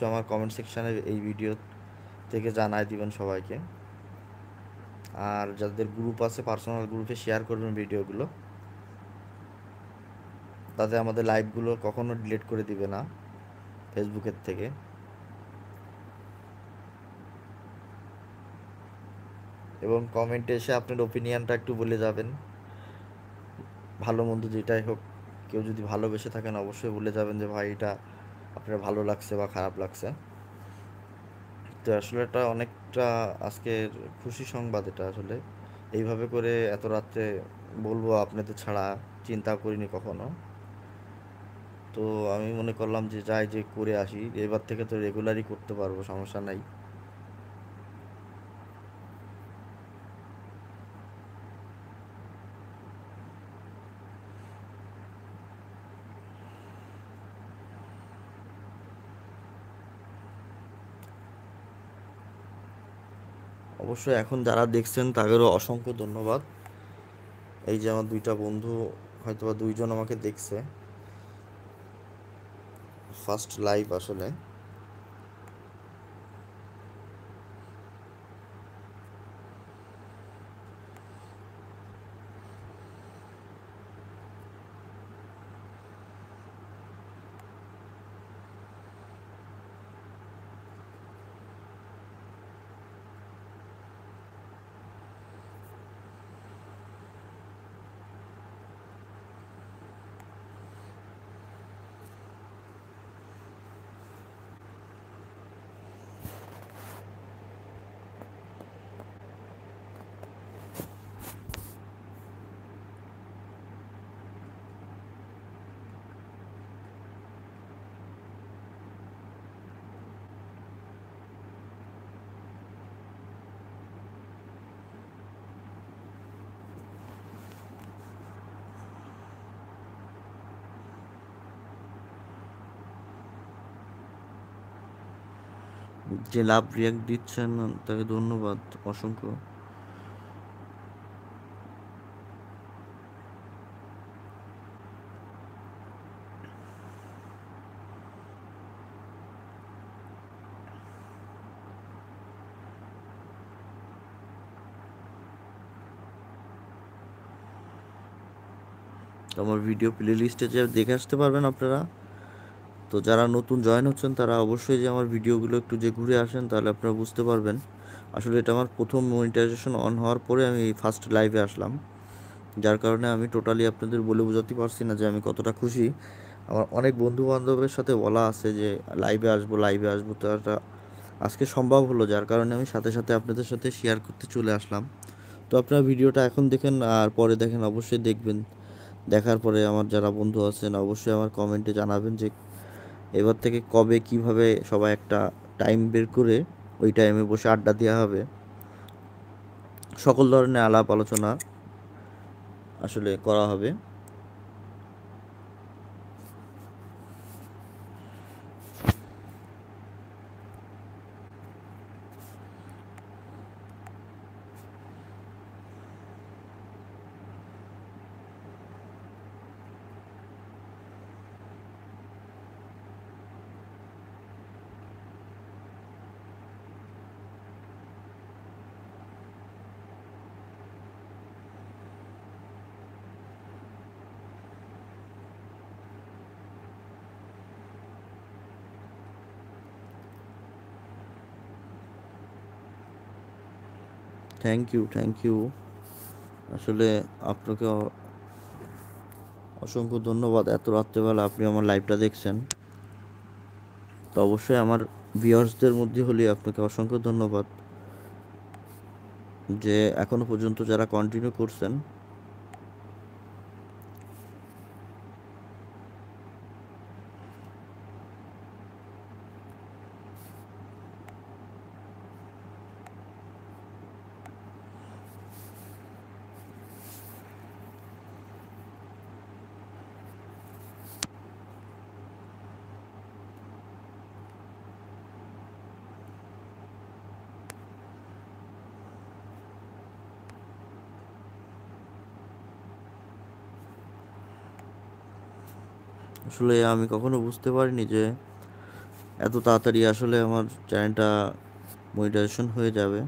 কিছু আমার কমেন্ট সেকশানে এই ভিডিও থেকে জানায় দিবেন সবাইকে আর যাদের গ্রুপ আছে পার্সোনাল গ্রুপে শেয়ার করবেন ভিডিওগুলো তাতে আমাদের লাইভগুলো কখনো ডিলিট করে দিবে না ফেসবুকের থেকে এবং কমেন্টে এসে আপনার ওপিনিয়নটা একটু বলে যাবেন ভালো মন্দ যেটাই হোক কেউ যদি ভালোবেসে থাকেন অবশ্যই বলে যাবেন যে ভাই এটা আপনার ভালো লাগছে বা খারাপ লাগছে তো আসলে এটা অনেকটা আজকের খুশি সংবাদ এটা আসলে এইভাবে করে এত রাত্রে বলবো আপনাদের ছাড়া চিন্তা করিনি কখনো তো আমি মনে করলাম যে যাই যে করে আসি এবার থেকে তো রেগুলারই করতে পারবো সমস্যা নাই অবশ্যই এখন যারা দেখছেন তাদেরও অসংখ্য ধন্যবাদ এই যে আমার দুইটা বন্ধু হয়তোবা দুইজন আমাকে দেখছে ফার্স্ট লাইভ আসলে যে লাভ রিয়াক্ট দিচ্ছেন তাকে ধন্যবাদ অসংখ্য আমার ভিডিও প্লে লিস্টে যে দেখে আসতে পারবেন আপনারা তো যারা নতুন জয়েন হচ্ছেন তারা অবশ্যই যে আমার ভিডিওগুলো একটু যে ঘুরে আসেন তাহলে আপনারা বুঝতে পারবেন আসলে এটা আমার প্রথম মনিটাইজেশন অন হওয়ার পরে আমি ফার্স্ট লাইভে আসলাম যার কারণে আমি টোটালি আপনাদের বলে বোঝাতে পারছি না যে আমি কতটা খুশি আমার অনেক বন্ধু বান্ধবের সাথে বলা আছে যে লাইভে আসবো লাইভে আসবো তো একটা আজকে সম্ভব হলো যার কারণে আমি সাথে সাথে আপনাদের সাথে শেয়ার করতে চলে আসলাম তো আপনারা ভিডিওটা এখন দেখেন আর পরে দেখেন অবশ্যই দেখবেন দেখার পরে আমার যারা বন্ধু আছেন অবশ্যই আমার কমেন্টে জানাবেন যে এবার থেকে কবে কিভাবে সবাই একটা টাইম বের করে ওই টাইমে বসে আড্ডা দেওয়া হবে সকল ধরনের আলাপ আলোচনা আসলে করা হবে থ্যাংক ইউ থ্যাংক ইউ আসলে আপনাকে অসংখ্য ধন্যবাদ এত রাত্রেবেলা আপনি আমার লাইভটা দেখছেন তো অবশ্যই আমার ভিউয়ার্সদের মধ্যে হলে আপনাকে অসংখ্য ধন্যবাদ যে এখনও পর্যন্ত যারা কন্টিনিউ করছেন আসলে আমি কখনো বুঝতে পারিনি যে এত তাড়াতাড়ি আসলে আমার চ্যানেলটা মনিটাইজেশন হয়ে যাবে